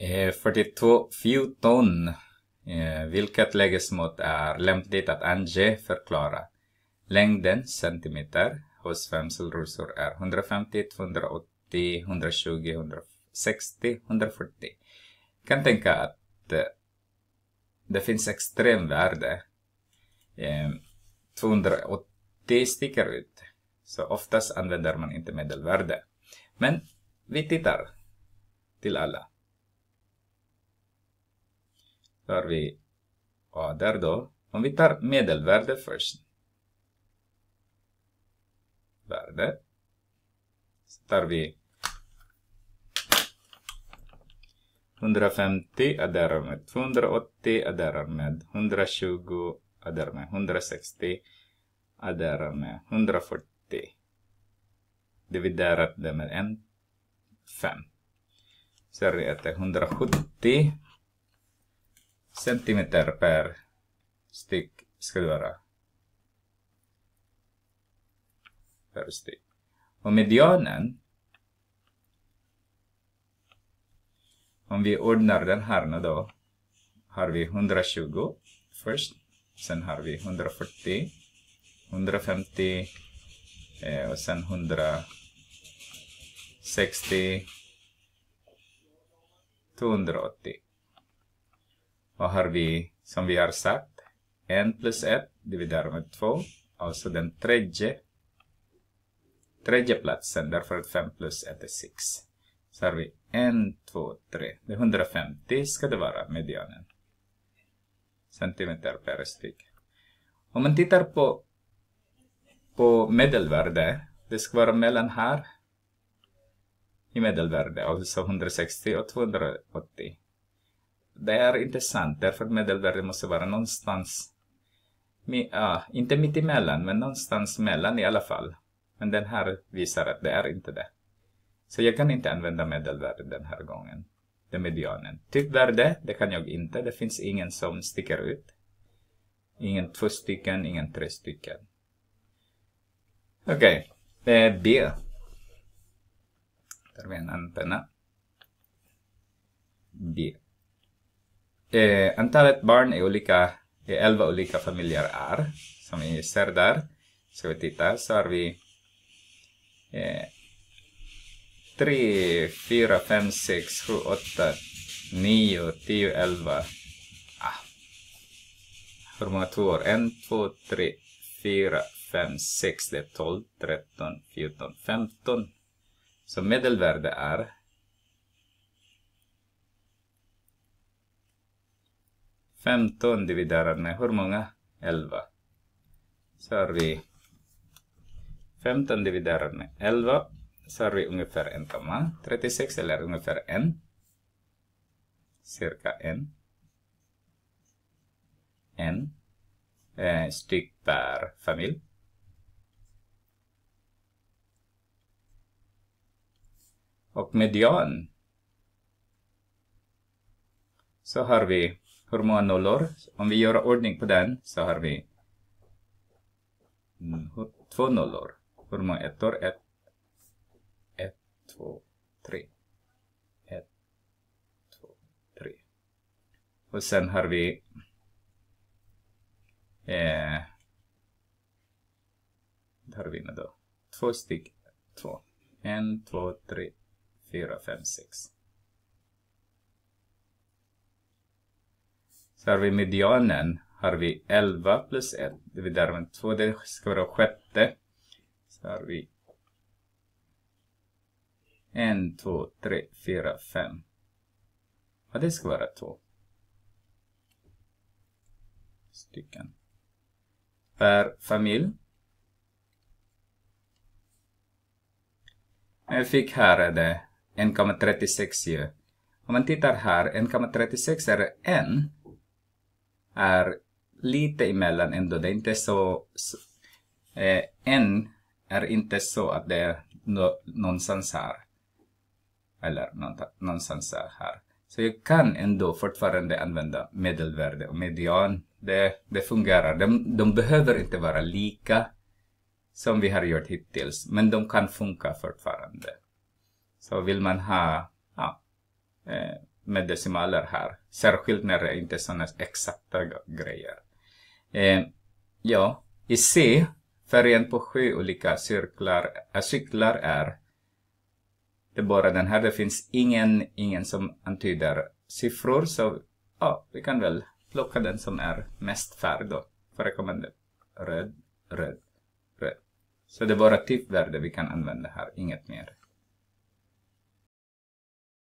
42, eh, 42.14 eh, Vilket lägesmått är lämpligt att ange förklara. Längden centimeter hos femselrosor är 150, 280, 120, 160, 140. kan tänka att eh, det finns extremvärde. 280 sticker ut. Så oftast använder man inte medelvärde. Men vi tittar till alla tar vi där då. Om vi tar medelvärde först. Värde. Så tar vi 150, adderar med 280, adderar med 120, adderar med 160, adderar med 140. Dividerat det med en 5. Så är det 170 centimeter per stick ska du vara. Per stick. Och medianen. Om vi ordnar den här nu då. Har vi 120 först. Sen har vi 140. 150. Eh, och sen 160. 280. Vad har vi som vi har sagt? en plus ett dividerat med två. Alltså den tredje, tredje platsen därför att fem plus ett är sex. Så har vi en, två, tre. Det är 150 ska det vara medianen. Centimeter per styck. Om man tittar på, på medelvärde. Det ska vara mellan här i medelvärde, alltså 160 och 280 det är intressant därför att medelvärdet måste vara någonstans, ja, inte mitt emellan, men någonstans mellan i alla fall. Men den här visar att det är inte det. Så jag kan inte använda medelvärdet den här gången, den medianen. Typvärde, det kan jag inte, det finns ingen som sticker ut. Ingen två stycken, ingen tre stycken. Okej, okay. det är B. Där har vi en antenna. B eh, antalet barn är olika, i elva olika familjer är, som vi ser där. Ska vi titta, så har vi eh, 3, 4, 5, 6, 7, 8, 9, 10, 11. Ah. Hur många tvåor? 1, 2, 3, 4, 5, 6, det är 12, 13, 14, 15. Så medelvärde är 15 dividerat med hur många? 11. Så har vi 15 dividerat med 11 så har vi ungefär 1,36 eller ungefär 1. Cirka 1. 1 eh, styck per familj. Och median så har vi hur många nollor, Om vi gör ordning på den så har vi mm, två nollor. Hur Hormonettor, ett, ett, två, tre. Ett, två, tre. Och sen har vi eh, har vi då. Två stycken, två. En, två, tre, fyra, fem, sex. Så har vi medianen. Har vi 11 plus 1. Det blir därmed 2. Det ska vara sjätte. Så har vi 1, 2, 3, 4, 5. Och det ska vara 2 stycken per familj. Jag fick här är det 1,36 ju. Om man tittar här, 1,36 är 1 är lite emellan ändå. Det är inte så... så eh, än är inte så att det är no, någonstans här. Eller någonstans här. Så jag kan ändå fortfarande använda medelvärde och median. Det, det fungerar. De, de behöver inte vara lika som vi har gjort hittills. Men de kan funka fortfarande. Så vill man ha ja, eh, med decimaler här. Särskilt när det inte är sådana exakta grejer. Eh, ja, i C, färgen på sju olika cirklar, äh, cyklar är det är bara den här. Det finns ingen, ingen som antyder siffror så ja, vi kan väl plocka den som är mest färg då. Förekommande röd, röd, röd. Så det är bara typvärde vi kan använda här, inget mer.